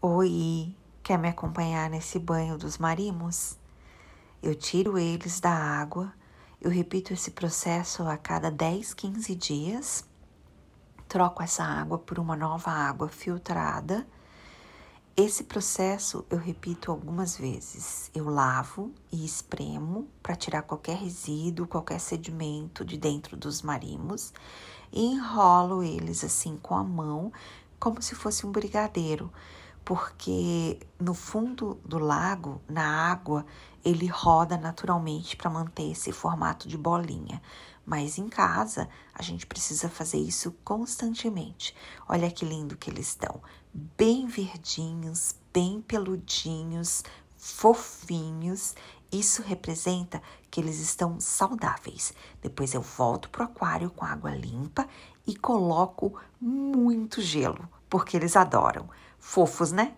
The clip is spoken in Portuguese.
Oi, quer me acompanhar nesse banho dos marimos? Eu tiro eles da água, eu repito esse processo a cada 10, 15 dias, troco essa água por uma nova água filtrada. Esse processo eu repito algumas vezes. Eu lavo e espremo para tirar qualquer resíduo, qualquer sedimento de dentro dos marimos e enrolo eles assim com a mão, como se fosse um brigadeiro porque no fundo do lago, na água, ele roda naturalmente para manter esse formato de bolinha. Mas em casa, a gente precisa fazer isso constantemente. Olha que lindo que eles estão, bem verdinhos, bem peludinhos, fofinhos. Isso representa que eles estão saudáveis. Depois eu volto pro aquário com água limpa e coloco muito gelo porque eles adoram. Fofos, né?